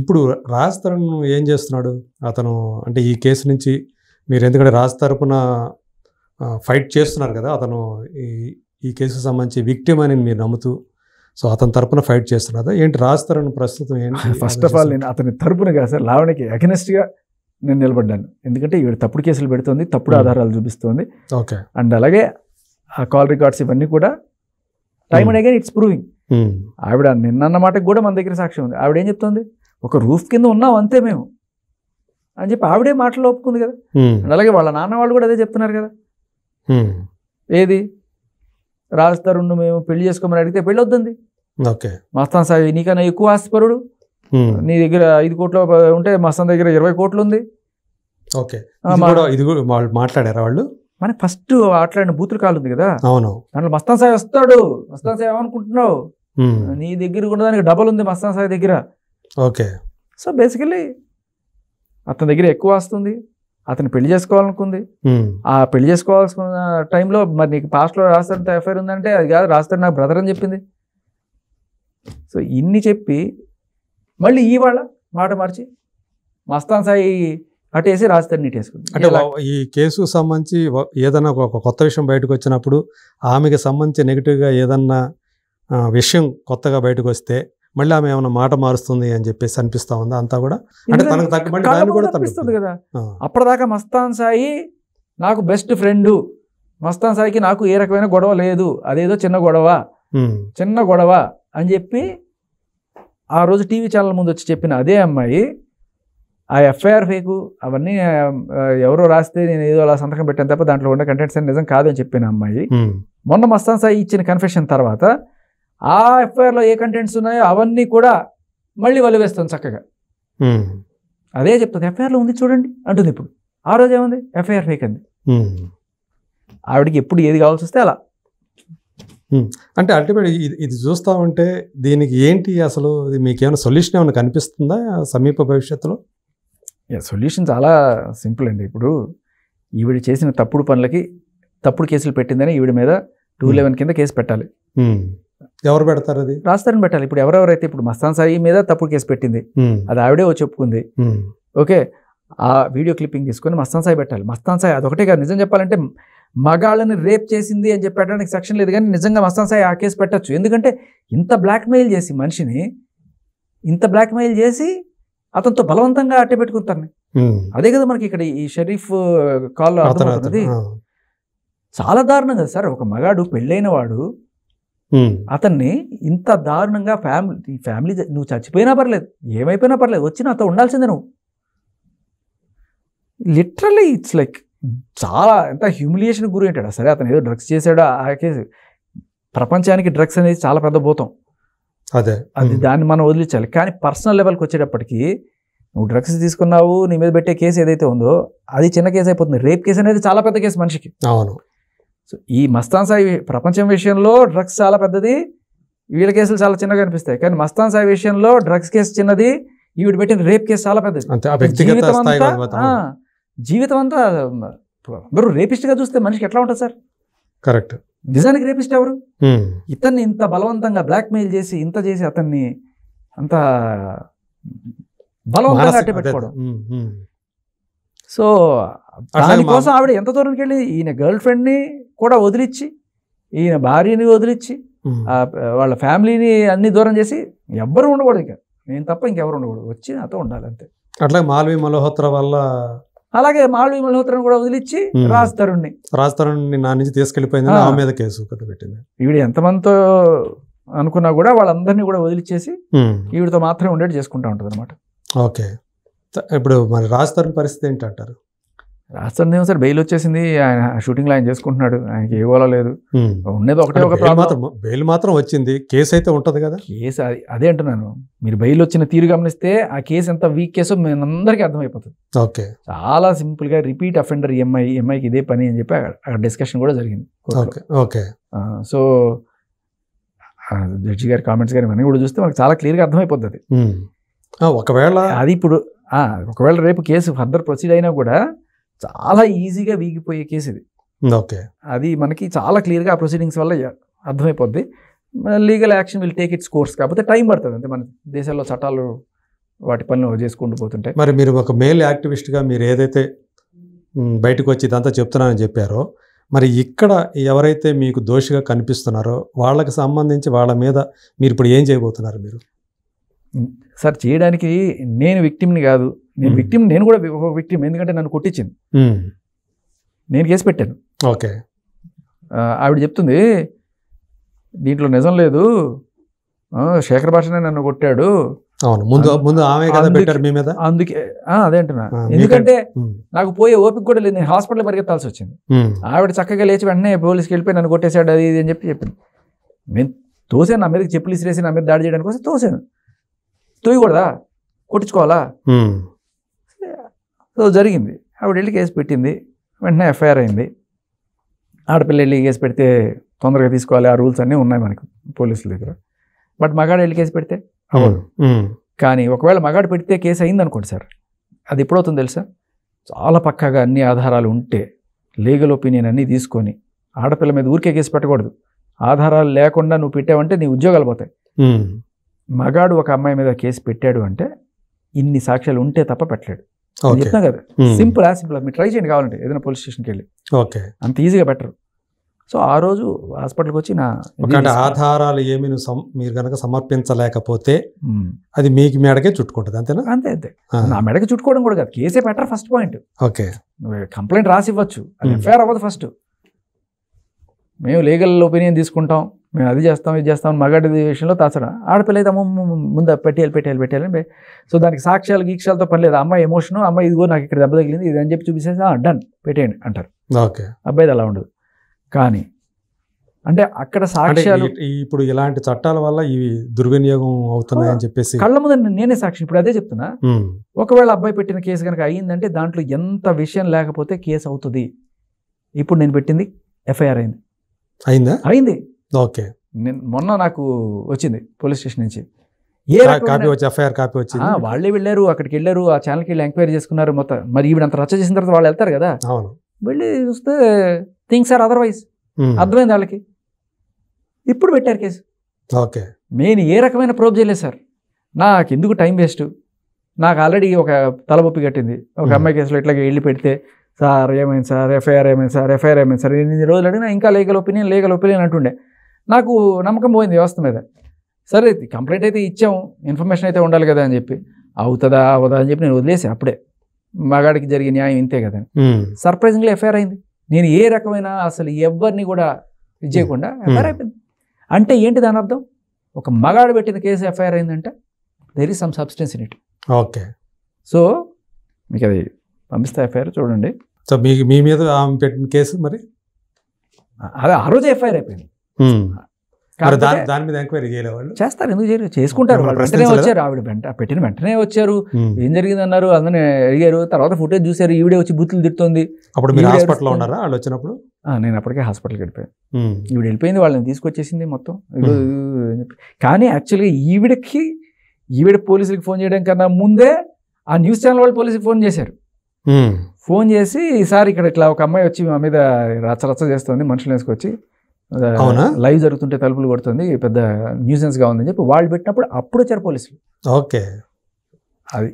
ఇప్పుడు రాజ్ తరుణ్ ఏం చేస్తున్నాడు అతను అంటే ఈ కేసు నుంచి మీరు ఎందుకంటే రాజ్ తరపున ఫైట్ చేస్తున్నారు కదా అతను ఈ ఈ కేసుకు సంబంధించి విక్టిమ్ అని మీరు నమ్ముతూ సో అతని తరపున ఫైట్ చేస్తున్నారు ఏంటి రాజ్ తరుణ్ ప్రస్తుతం ఏంటి ఫస్ట్ ఆఫ్ ఆల్ నేను అతని తరపున కాదు సార్ లావణికి అగెనెస్ట్గా నేను నిలబడ్డాను ఎందుకంటే ఈవిడ తప్పుడు కేసులు పెడుతోంది తప్పుడు hmm. ఆధారాలు చూపిస్తోంది ఓకే అండ్ అలాగే ఆ కాల్ రికార్డ్స్ ఇవన్నీ కూడా time and again it's proving ఆవిడ నిన్న మాటకు కూడా మన దగ్గర సాక్ష్యం ఉంది ఆవిడ ఏం చెప్తోంది ఒక రూఫ్ కింద ఉన్నాం అంతే మేము అని చెప్పి ఆవిడే మాటలు ఒప్పుకుంది కదా అలాగే వాళ్ళ నాన్న వాళ్ళు కూడా అదే చెప్తున్నారు కదా ఏది రాజతరుణ్ణి మేము పెళ్లి చేసుకోమని అడిగితే పెళ్లి ఓకే మస్తాన్ సాయి నీకన్నా ఎక్కువ ఆస్తిపరుడు నీ దగ్గర ఐదు కోట్లు ఉంటే మస్తాన్ దగ్గర ఇరవై కోట్లు ఉంది ఓకే వాళ్ళు మాట్లాడారా వాళ్ళు మన ఫస్ట్ మాట్లాడిన బూతులు కాలు ఉంది కదా అవును దాంట్లో మస్తాన్ సాయి వస్తాడు మస్తాన్ సాయి ఏమనుకుంటున్నావు నీ దగ్గర కూడా దానికి డబల్ ఉంది మస్తాన్ సాయి దగ్గర ఓకే సో బేసికలీ అతని దగ్గర ఎక్కువ వస్తుంది అతను పెళ్లి చేసుకోవాలనుకుంది ఆ పెళ్లి చేసుకోవాల్సిన టైంలో మరి నీకు పాస్ట్లో రాస్తాడంత ఎఫ్ఐఆర్ ఉందంటే అది కాదు రాస్తాడు నాకు బ్రదర్ అని చెప్పింది సో ఇన్ని చెప్పి మళ్ళీ ఇవాళ మాట మార్చి మస్తాన్ సాయి అటేసి రాస్తాడు నీట్ వేసుకుంది అంటే ఈ కేసుకు సంబంధించి ఏదైనా ఒక కొత్త విషయం బయటకు వచ్చినప్పుడు ఆమెకి సంబంధించి నెగిటివ్గా ఏదన్నా విషయం కొత్తగా బయటకు వస్తే మళ్ళీ ఆమె ఏమైనా మాట మారుస్తుంది అని చెప్పేసి అనిపిస్తా ఉంది అంతా కూడా అంటే తనకు తగ్గబడి దాన్ని కూడా కదా అప్పటిదాకా మస్తాన్ సాయి నాకు బెస్ట్ ఫ్రెండు మస్తాన్ సాయికి నాకు ఏ రకమైన గొడవ లేదు అదేదో చిన్న గొడవ చిన్న గొడవ అని చెప్పి ఆ రోజు టీవీ ఛానల్ ముందు వచ్చి చెప్పిన అదే అమ్మాయి ఆ ఎఫ్ఐఆర్ ఫేకు అవన్నీ ఎవరో రాస్తే నేను ఏదో అలా సంతకం పెట్టాను తప్ప దాంట్లో ఉండే కంటెంట్స్ అని నిజం కాదని చెప్పిన అమ్మాయి మొన్న మస్తాన్ సాయి ఇచ్చిన కన్ఫెషన్ తర్వాత ఆ ఎఫ్ఐఆర్లో ఏ కంటెంట్స్ ఉన్నాయో అవన్నీ కూడా మళ్ళీ వాళ్ళు వేస్తాను చక్కగా అదే చెప్తుంది ఎఫ్ఐఆర్లో ఉంది చూడండి అంటుంది ఇప్పుడు ఆ రోజు ఏముంది ఎఫ్ఐఆర్ ఫేక్ అంది ఆవిడకి ఎప్పుడు ఏది కావాల్సి వస్తే అలా అంటే అల్టిమేట్ ఇది చూస్తా ఉంటే దీనికి ఏంటి అసలు మీకేమైనా సొల్యూషన్ ఏమైనా కనిపిస్తుందా సమీప భవిష్యత్తులో సొల్యూషన్ చాలా సింపుల్ అండి ఇప్పుడు ఈవిడ చేసిన తప్పుడు పనులకి తప్పుడు కేసులు పెట్టిందని ఈవిడ మీద టూ లెవెన్ కింద కేసు పెట్టాలి ఎవరు పెడతారు అది రాస్తారని పెట్టాలి ఇప్పుడు ఎవరెవరైతే ఇప్పుడు మస్తాన్ సాయి మీద తప్పుడు కేసు పెట్టింది అది ఆవిడే చెప్పుకుంది ఓకే ఆ వీడియో క్లిప్పింగ్ తీసుకొని మస్తాన్ సాయి పెట్టాలి మస్తాన్ సాయి అదొకటే కాదు నిజం చెప్పాలంటే మగాళ్ళని రేప్ చేసింది అని చెప్పి పెట్టడానికి సెక్షన్ లేదు కానీ నిజంగా మస్తాన్ సాయి ఆ కేసు పెట్టచ్చు ఎందుకంటే ఇంత బ్లాక్మెయిల్ చేసి మనిషిని ఇంత బ్లాక్మెయిల్ చేసి అతనితో బలవంతంగా అట్టి పెట్టుకుంటాను అదే కదా మనకి ఇక్కడ ఈ షరీఫ్ కాల్ చాలా దారుణం కదా సార్ ఒక మగాడు పెళ్ళైన వాడు అతన్ని ఇంత దారుణంగా ఫ్యామిలీ ఈ ఫ్యామిలీ నువ్వు చచ్చిపోయినా పర్లేదు ఏమైపోయినా పర్లేదు వచ్చి నాతో ఉండాల్సిందే నువ్వు లిటరలీ ఇట్స్ లైక్ చాలా ఎంత హ్యూమిలియేషన్ గురి ఉంటాడు సరే అతను ఏదో డ్రగ్స్ చేశాడో ఆ కేసు ప్రపంచానికి డ్రగ్స్ అనేది చాలా పెద్ద భూతం అదే అది దాన్ని మనం వదిలించాలి కానీ పర్సనల్ లెవెల్కి వచ్చేటప్పటికి నువ్వు డ్రగ్స్ తీసుకున్నావు నీ మీద పెట్టే కేసు ఏదైతే ఉందో అది చిన్న కేసు అయిపోతుంది రేప్ కేసు అనేది చాలా పెద్ద కేసు మనిషికి అవును సో ఈ మస్తాన్ సాయి ప్రపంచం విషయంలో డ్రగ్స్ చాలా పెద్దది వీళ్ళ కేసులు చాలా చిన్నగా అనిపిస్తాయి కానీ మస్తాన్ సాయి విషయంలో డ్రగ్స్ కేసు చిన్నది ఈవిడ పెట్టిన రేప్ కేసు చాలా పెద్దది జీవితం అంతా జీవితం అంతా అందరూ రేపిస్ట్గా చూస్తే మనిషికి ఎట్లా ఉంటుంది సార్ కరెక్ట్ నిజానికి రేపిస్ట్ ఎవరు ఇతన్ని ఇంత బలవంతంగా బ్లాక్మెయిల్ చేసి ఇంత చేసి అతన్ని అంత బలవంతంగా అట్టి పెట్టుకోవడం సో దానికోసం ఆవిడ ఎంత దూరానికి వెళ్ళి ఈయన గర్ల్ ఫ్రెండ్ని కూడా వదిలిచ్చి ఈయన భార్యని వదిలిచ్చి వాళ్ళ ఫ్యామిలీని అన్ని దూరం చేసి ఎవ్వరు ఉండకూడదు ఇంకా నేను తప్ప ఇంకెవరు ఉండకూడదు వచ్చి నాతో ఉండాలి అంతే అట్లా మాల్వి మల్హోత్ర వల్ల అలాగే మాల్వి మల్హోత్రను కూడా వదిలిచ్చి రాజ్ తరుణ్ణి రాజ్ తరుణ్ణి నా నుంచి తీసుకెళ్లిపోయింది నా మీద కేసు పెట్టింది ఈవిడ ఎంతమందితో అనుకున్నా కూడా వాళ్ళందరినీ కూడా వదిలిచ్చేసి ఈవిడతో మాత్రమే ఉండేట్టు చేసుకుంటా ఉంటుంది అనమాట ఓకే ఇప్పుడు మరి రాజ్ తరుణ్ పరిస్థితి ఏంటంటారు రాజస్థాన్ ఏమో సార్ బెయిల్ వచ్చేసింది ఆయన షూటింగ్ లో ఆయన చేసుకుంటున్నాడు ఆయనకి ఏ గోలా లేదు ఉండేది ఒకటే ఒక మాత్రం బెయిల్ మాత్రం వచ్చింది కేసు అయితే ఉంటుంది కదా కేసు అది అదే అంటున్నాను మీరు బెయిల్ వచ్చిన తీరు గమనిస్తే ఆ కేసు ఎంత వీక్ కేసో మనందరికీ అర్థమైపోతుంది ఓకే చాలా సింపుల్గా రిపీట్ అఫెండర్ ఎంఐ ఎంఐకి ఇదే పని అని చెప్పి అక్కడ డిస్కషన్ కూడా జరిగింది ఓకే ఓకే సో జడ్జి గారి కామెంట్స్ గారి ఇవన్నీ కూడా చూస్తే మాకు చాలా క్లియర్గా అర్థమైపోతుంది అది ఒకవేళ అది ఇప్పుడు ఒకవేళ రేపు కేసు ఫర్దర్ ప్రొసీడ్ అయినా కూడా చాలా ఈజీగా వీగిపోయే కేసు ఇది ఓకే అది మనకి చాలా క్లియర్గా ఆ ప్రొసీడింగ్స్ వల్ల అర్థమైపోద్ది legal action will take its course కాకపోతే టైం పడుతుంది అంటే మన దేశాల్లో చట్టాలు వాటి పనులు చేసుకుంటూ పోతుంటాయి మరి మీరు ఒక మేల్ యాక్టివిస్ట్గా మీరు ఏదైతే బయటకు వచ్చి ఇదంతా చెప్తున్నానని చెప్పారో మరి ఇక్కడ ఎవరైతే మీకు దోషిగా కనిపిస్తున్నారో వాళ్ళకి సంబంధించి వాళ్ళ మీద మీరు ఇప్పుడు ఏం చేయబోతున్నారు మీరు సార్ చేయడానికి నేను విక్టిమ్ని కాదు నేను విక్టిమ్ నేను కూడా ఒక విక్టిమ్ ఎందుకంటే నన్ను కొట్టించింది నేను కేసు పెట్టాను ఓకే ఆవిడ చెప్తుంది దీంట్లో నిజం లేదు శేఖర్ భాషనే నన్ను కొట్టాడు అవును ముందు ముందు ఆమె అందుకే అదే అంటున్నా ఎందుకంటే నాకు పోయే ఓపిక కూడా లేదు నేను హాస్పిటల్ పరిగెత్తాల్సి వచ్చింది ఆవిడ చక్కగా లేచి వెంటనే పోలీస్కి వెళ్ళిపోయి నన్ను కొట్టేశాడు అది ఇది అని చెప్పి చెప్పింది నేను తోసాను నా మీదకి చెప్పులు ఇసిరేసి నా మీద దాడి చేయడానికి వస్తే తోసాను తూయకూడదా కొట్టించుకోవాలా సో జరిగింది ఆవిడ వెళ్ళి కేసు పెట్టింది వెంటనే ఎఫ్ఐఆర్ అయింది ఆడపిల్ల వెళ్ళి కేసు పెడితే తొందరగా తీసుకోవాలి ఆ రూల్స్ అన్నీ ఉన్నాయి మనకు పోలీసుల దగ్గర బట్ మగాడు వెళ్ళి కేసు పెడితే కానీ ఒకవేళ మగాడు పెడితే కేసు అయింది అనుకోండి సార్ అది ఎప్పుడవుతుంది తెలుసా చాలా పక్కాగా అన్ని ఆధారాలు ఉంటే లీగల్ ఒపీనియన్ అన్నీ తీసుకొని ఆడపిల్ల మీద ఊరికే కేసు పెట్టకూడదు ఆధారాలు లేకుండా నువ్వు పెట్టావంటే నీ ఉద్యోగాలు పోతాయి మగాడు ఒక అమ్మాయి మీద కేసు పెట్టాడు అంటే ఇన్ని సాక్ష్యాలు ఉంటే తప్ప పెట్టలేడు చెప్తున్నా కదా సింపుల్ ఆ సింపుల్ మీరు ట్రై చేయండి కావాలంటే ఏదైనా పోలీస్ స్టేషన్కి వెళ్ళి ఓకే అంత ఈజీగా పెట్టరు సో ఆ రోజు హాస్పిటల్కి వచ్చి నా ఆధారాలు ఏమి మీరు కనుక సమర్పించలేకపోతే అది మీకు మేడకే చుట్టుకుంటుంది అంతేనా అంతే అంతే నా మేడకే చుట్టుకోవడం కూడా కాదు కేసే పెట్టరు ఫస్ట్ పాయింట్ ఓకే కంప్లైంట్ రాసి ఇవ్వచ్చు ఎఫ్ఐఆర్ అవ్వదు ఫస్ట్ మేము లీగల్ ఒపీనియన్ తీసుకుంటాం మేము అది చేస్తాం ఇది చేస్తాం మగాడి విషయంలో తాచడం ఆడపిల్ల అయితే అమ్మ ముందు పెట్టేయాలి పెట్టేయాలి పెట్టేయాలని సో దానికి సాక్ష్యాలు గీక్షాలతో పని లేదు అమ్మాయి ఎమోషను అమ్మాయి ఇదిగో నాకు ఇక్కడ దెబ్బ తగిలింది ఇది అని చెప్పి చూపిస్తే డన్ పెట్టేయండి అంటారు ఓకే అబ్బాయిది అలా ఉండదు కానీ అంటే అక్కడ సాక్ష్యాలు ఇప్పుడు ఇలాంటి చట్టాల వల్ల ఇవి దుర్వినియోగం అని చెప్పేసి కళ్ళ ముందు నేనే సాక్షి ఇప్పుడు అదే చెప్తున్నా ఒకవేళ అబ్బాయి పెట్టిన కేసు కనుక అయ్యిందంటే దాంట్లో ఎంత విషయం లేకపోతే కేసు అవుతుంది ఇప్పుడు నేను పెట్టింది ఎఫ్ఐఆర్ అయింది అయిందా అయింది ఓకే నేను మొన్న నాకు వచ్చింది పోలీస్ స్టేషన్ నుంచి ఏ కాపీ వచ్చి ఎఫ్ఐఆర్ కాపీ వచ్చి వాళ్ళే వెళ్ళారు అక్కడికి వెళ్ళారు ఆ ఛానల్కి వెళ్ళి ఎంక్వైరీ చేసుకున్నారు మొత్తం మరి ఈవిడంత అంత రచ్చ చేసిన తర్వాత వాళ్ళు వెళ్తారు కదా అవును వెళ్ళి చూస్తే థింగ్స్ ఆర్ అదర్వైజ్ అర్థమైంది వాళ్ళకి ఇప్పుడు పెట్టారు కేసు ఓకే నేను ఏ రకమైన ప్రోబ్ చేయలేదు సార్ నాకు ఎందుకు టైం వేస్ట్ నాకు ఆల్రెడీ ఒక తలబొప్పి కట్టింది ఒక అమ్మాయి కేసులో ఇట్లాగే వెళ్ళి పెడితే సార్ ఏమైంది సార్ ఎఫ్ఐఆర్ ఏమైంది సార్ ఎఫ్ఐఆర్ ఏమైంది సార్ ఎన్ని రోజులు అడిగినా ఇంకా లీగల్ ఒపీనియన్ లీగల్ ఒపీనియన్ అంటుండే నాకు నమ్మకం పోయింది వ్యవస్థ మీద సరే కంప్లైంట్ అయితే ఇచ్చాము ఇన్ఫర్మేషన్ అయితే ఉండాలి కదా అని చెప్పి అవుతుందా అవుతా అని చెప్పి నేను వదిలేసి అప్పుడే మగాడికి జరిగే న్యాయం ఇంతే కదా సర్ప్రైజింగ్లీ ఎఫ్ఐఆర్ అయింది నేను ఏ రకమైన అసలు ఎవరిని కూడా ఇది చేయకుండా ఎఫ్ఐఆర్ అయిపోయింది అంటే ఏంటి దాని అర్థం ఒక మగాడు పెట్టిన కేసు ఎఫ్ఐఆర్ అయిందంటే there is some substance in it okay so మీకు అది పంపిస్తే ఎఫ్ఐఆర్ చూడండి సో మీకు మీ మీద ఆమె పెట్టిన కేసు మరి అదే ఆ రోజే ఎఫ్ఐఆర్ అయిపోయింది దాని మీద చేస్తారు ఎందుకు చేయలేదు చేసుకుంటారు వెంటనే వచ్చారు ఆవిడ వెంట పెట్టిన వెంటనే వచ్చారు ఏం జరిగింది అన్నారు అందరిని అడిగారు తర్వాత ఫుటేజ్ చూశారు ఈవిడే వచ్చి బూతులు తిడుతుంది అప్పుడు మీరు వాళ్ళు వచ్చినప్పుడు నేను అప్పటికే హాస్పిటల్కి వెళ్ళిపోయాను ఈవిడ వెళ్ళిపోయింది వాళ్ళని తీసుకొచ్చేసింది మొత్తం కానీ యాక్చువల్గా ఈవిడకి ఈవిడ పోలీసులకి ఫోన్ చేయడం కన్నా ముందే ఆ న్యూస్ ఛానల్ వాళ్ళు పోలీసుకి ఫోన్ చేశారు ఫోన్ చేసి ఈసారి ఇక్కడ ఇట్లా ఒక అమ్మాయి వచ్చి మా మీద రచ్చరచ్చ చేస్తుంది మనుషులు వేసుకొచ్చి లైవ్ జరుగుతుంటే తలుపులు కొడుతుంది పెద్ద న్యూసెన్స్గా ఉందని చెప్పి వాళ్ళు పెట్టినప్పుడు అప్పుడు వచ్చారు పోలీసులు ఓకే అది